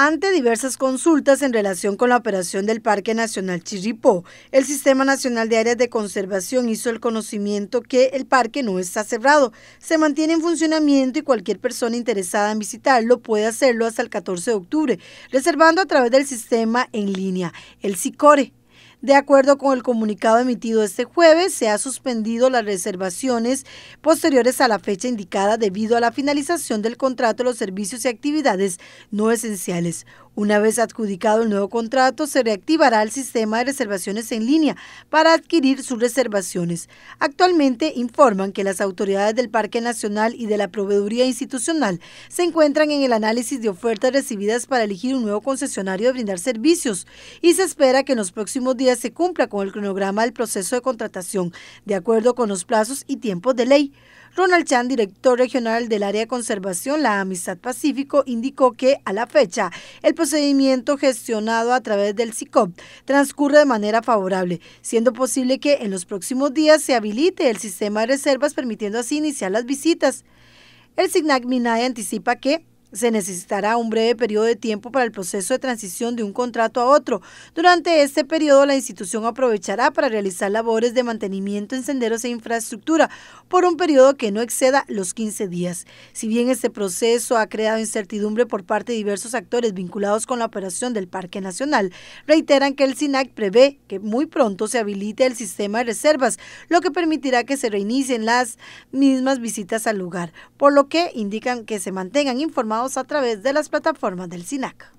Ante diversas consultas en relación con la operación del Parque Nacional Chirripó, el Sistema Nacional de Áreas de Conservación hizo el conocimiento que el parque no está cerrado, se mantiene en funcionamiento y cualquier persona interesada en visitarlo puede hacerlo hasta el 14 de octubre, reservando a través del sistema en línea, el SICORE. De acuerdo con el comunicado emitido este jueves, se ha suspendido las reservaciones posteriores a la fecha indicada debido a la finalización del contrato de los servicios y actividades no esenciales. Una vez adjudicado el nuevo contrato, se reactivará el sistema de reservaciones en línea para adquirir sus reservaciones. Actualmente informan que las autoridades del Parque Nacional y de la Proveeduría Institucional se encuentran en el análisis de ofertas recibidas para elegir un nuevo concesionario de brindar servicios y se espera que en los próximos días se cumpla con el cronograma del proceso de contratación, de acuerdo con los plazos y tiempos de ley. Ronald Chan, director regional del área de conservación La Amistad Pacífico, indicó que a la fecha el procedimiento gestionado a través del SICOP transcurre de manera favorable, siendo posible que en los próximos días se habilite el sistema de reservas permitiendo así iniciar las visitas. El SIGNAC minae anticipa que se necesitará un breve periodo de tiempo para el proceso de transición de un contrato a otro. Durante este periodo, la institución aprovechará para realizar labores de mantenimiento en senderos e infraestructura por un periodo que no exceda los 15 días. Si bien este proceso ha creado incertidumbre por parte de diversos actores vinculados con la operación del Parque Nacional, reiteran que el SINAC prevé que muy pronto se habilite el sistema de reservas, lo que permitirá que se reinicien las mismas visitas al lugar, por lo que indican que se mantengan informados a través de las plataformas del SINAC.